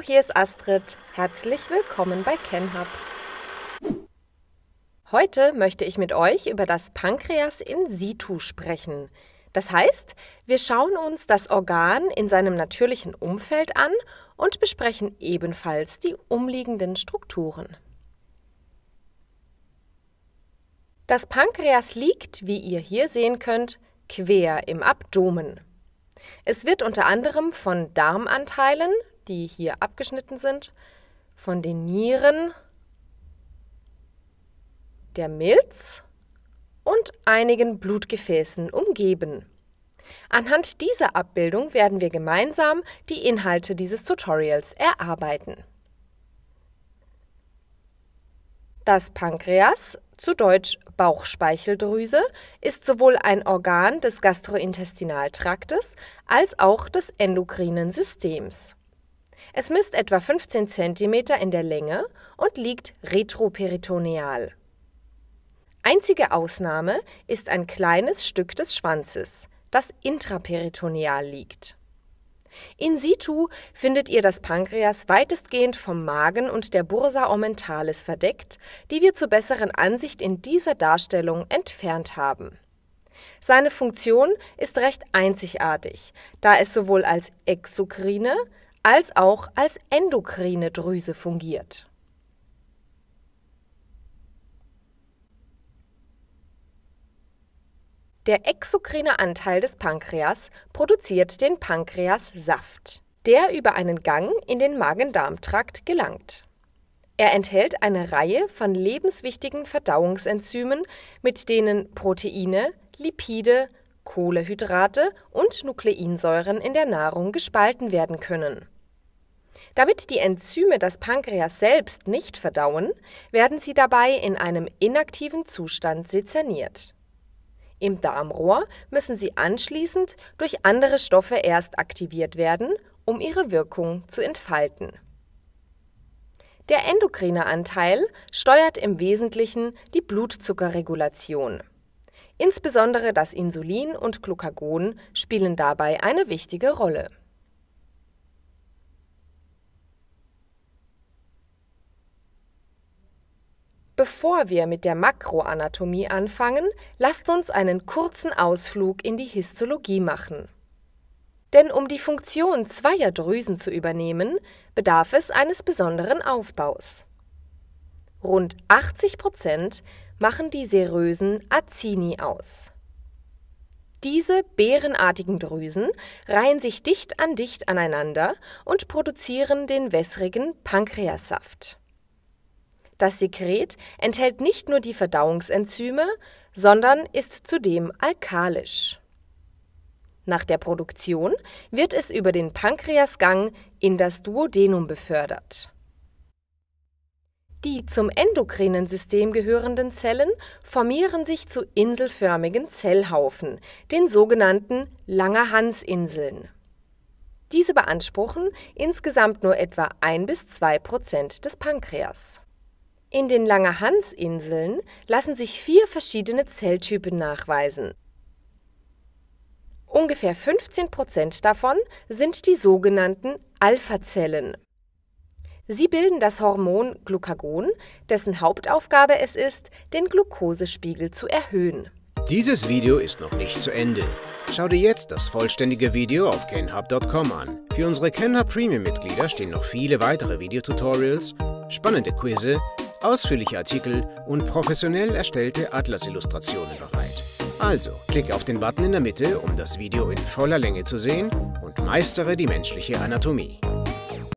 hier ist Astrid. Herzlich willkommen bei Kenhub. Heute möchte ich mit euch über das Pankreas in situ sprechen. Das heißt, wir schauen uns das Organ in seinem natürlichen Umfeld an und besprechen ebenfalls die umliegenden Strukturen. Das Pankreas liegt, wie ihr hier sehen könnt, quer im Abdomen. Es wird unter anderem von Darmanteilen, die hier abgeschnitten sind, von den Nieren, der Milz und einigen Blutgefäßen umgeben. Anhand dieser Abbildung werden wir gemeinsam die Inhalte dieses Tutorials erarbeiten. Das Pankreas, zu Deutsch Bauchspeicheldrüse, ist sowohl ein Organ des Gastrointestinaltraktes als auch des endokrinen Systems. Es misst etwa 15 cm in der Länge und liegt retroperitoneal. Einzige Ausnahme ist ein kleines Stück des Schwanzes, das intraperitoneal liegt. In situ findet ihr das Pankreas weitestgehend vom Magen und der Bursa omentalis verdeckt, die wir zur besseren Ansicht in dieser Darstellung entfernt haben. Seine Funktion ist recht einzigartig, da es sowohl als exokrine als auch als endokrine Drüse fungiert. Der exokrine Anteil des Pankreas produziert den Pankreassaft, der über einen Gang in den Magen-Darm-Trakt gelangt. Er enthält eine Reihe von lebenswichtigen Verdauungsenzymen, mit denen Proteine, Lipide, Kohlehydrate und Nukleinsäuren in der Nahrung gespalten werden können damit die Enzyme das Pankreas selbst nicht verdauen, werden sie dabei in einem inaktiven Zustand sezerniert. Im Darmrohr müssen sie anschließend durch andere Stoffe erst aktiviert werden, um ihre Wirkung zu entfalten. Der endokrine Anteil steuert im Wesentlichen die Blutzuckerregulation. Insbesondere das Insulin und Glucagon spielen dabei eine wichtige Rolle Bevor wir mit der Makroanatomie anfangen, lasst uns einen kurzen Ausflug in die Histologie machen. Denn um die Funktion zweier Drüsen zu übernehmen, bedarf es eines besonderen Aufbaus. Rund 80 Prozent machen die serösen Acini aus. Diese beerenartigen Drüsen reihen sich dicht an dicht aneinander und produzieren den wässrigen Pankreassaft. Das Sekret enthält nicht nur die Verdauungsenzyme, sondern ist zudem alkalisch. Nach der Produktion wird es über den Pankreasgang in das Duodenum befördert. Die zum endokrinen System gehörenden Zellen formieren sich zu inselförmigen Zellhaufen, den sogenannten Langerhansinseln. Diese beanspruchen insgesamt nur etwa 1 bis 2 Prozent des Pankreas. In den Langerhansinseln lassen sich vier verschiedene Zelltypen nachweisen. Ungefähr 15 davon sind die sogenannten Alpha-Zellen. Sie bilden das Hormon Glucagon, dessen Hauptaufgabe es ist, den Glukosespiegel zu erhöhen. Dieses Video ist noch nicht zu Ende. Schau dir jetzt das vollständige Video auf kenhub.com an. Für unsere KenHub Premium-Mitglieder stehen noch viele weitere Videotutorials, spannende Quizze ausführliche Artikel und professionell erstellte Atlas-Illustrationen bereit. Also, klick auf den Button in der Mitte, um das Video in voller Länge zu sehen und meistere die menschliche Anatomie.